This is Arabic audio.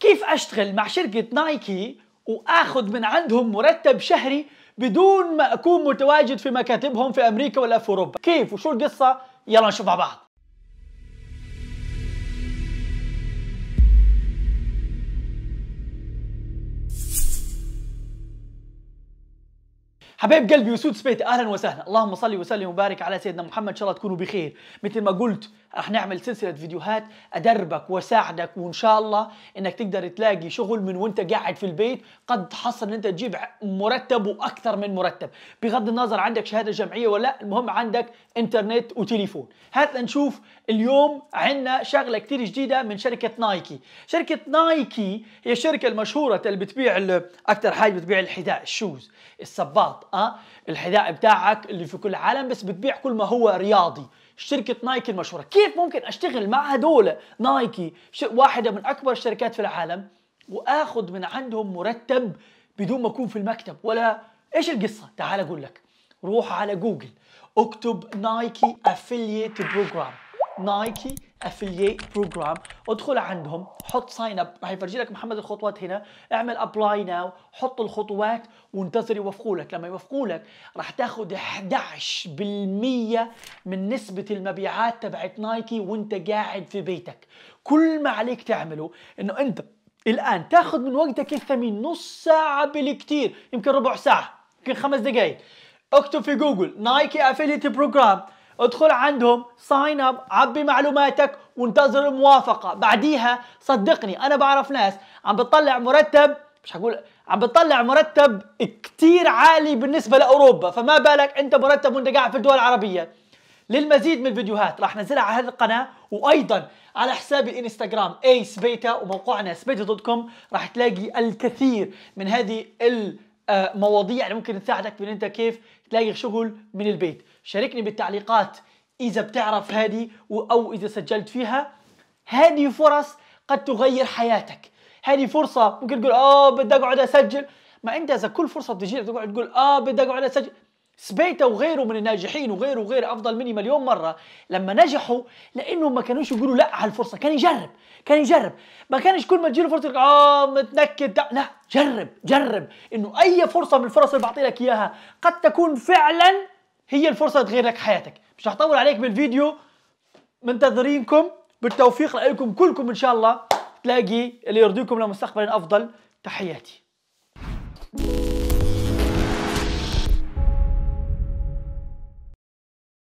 كيف اشتغل مع شركه نايكي واخذ من عندهم مرتب شهري بدون ما اكون متواجد في مكاتبهم في امريكا ولا في اوروبا كيف وشو القصه يلا نشوف مع بعض حبايب قلبي وسود سبيت اهلا وسهلا اللهم صل وسلم وبارك على سيدنا محمد ان شاء الله تكونوا بخير مثل ما قلت رح نعمل سلسله فيديوهات ادربك واساعدك وان شاء الله انك تقدر تلاقي شغل من وانت قاعد في البيت قد تحصل ان انت تجيب مرتب واكثر من مرتب بغض النظر عندك شهاده جامعيه ولا لا المهم عندك انترنت وتليفون هات نشوف اليوم عندنا شغله كثير جديده من شركه نايكي شركه نايكي هي الشركه المشهوره اللي بتبيع اكثر حاجه بتبيع الحذاء الشوز السباط اه الحذاء بتاعك اللي في كل العالم بس بتبيع كل ما هو رياضي شركه نايكي المشهوره كيف ممكن اشتغل مع هدول نايكي واحده من اكبر الشركات في العالم واخذ من عندهم مرتب بدون ما اكون في المكتب ولا ايش القصه تعال اقول لك روح على جوجل اكتب نايكي افيليت بروجرام نايكي افلييت بروجرام ادخل عندهم حط ساين اب راح يفرجي لك محمد الخطوات هنا اعمل ابلاي ناو حط الخطوات وانتظر يوفقوا لك لما يوفقوا لك راح تاخذ 11% من نسبه المبيعات تبعت نايكي وانت قاعد في بيتك كل ما عليك تعمله انه انت الان تاخذ من وقتك الثمين نص ساعه بالكثير يمكن ربع ساعه يمكن خمس دقائق اكتب في جوجل نايكي افلييت بروجرام ادخل عندهم ساين اب عبي معلوماتك وانتظر الموافقه بعديها صدقني انا بعرف ناس عم بتطلع مرتب مش هقول عم بتطلع مرتب كتير عالي بالنسبه لاوروبا فما بالك انت مرتب وانت قاعد في الدول العربيه للمزيد من الفيديوهات راح نزلها على هذه القناه وايضا على حسابي الانستغرام ايس بيتا وموقعنا سبيتا دوت كوم راح تلاقي الكثير من هذه ال آه، مواضيع اللي ممكن تساعدك في ان انت كيف تلاقي شغل من البيت شاركني بالتعليقات اذا بتعرف هذه او اذا سجلت فيها هذه فرص قد تغير حياتك هذه فرصة ممكن تقول اه بدي اقعد اسجل ما انت اذا كل فرصة بتجي تقعد تقول اه بدي اقعد اسجل سبيتا وغيره من الناجحين وغيره وغيره افضل مني مليون مره لما نجحوا لانهم ما كانوش يقولوا لا على الفرصه كان يجرب كان يجرب ما كانش كل ما تجيله فرصه اه متنكد لا جرب جرب انه اي فرصه من الفرص اللي بعطي لك اياها قد تكون فعلا هي الفرصه تغير لك حياتك مش رح اطول عليك بالفيديو منتظرينكم بالتوفيق لكم كلكم ان شاء الله تلاقي اللي يرضيكم لمستقبل افضل تحياتي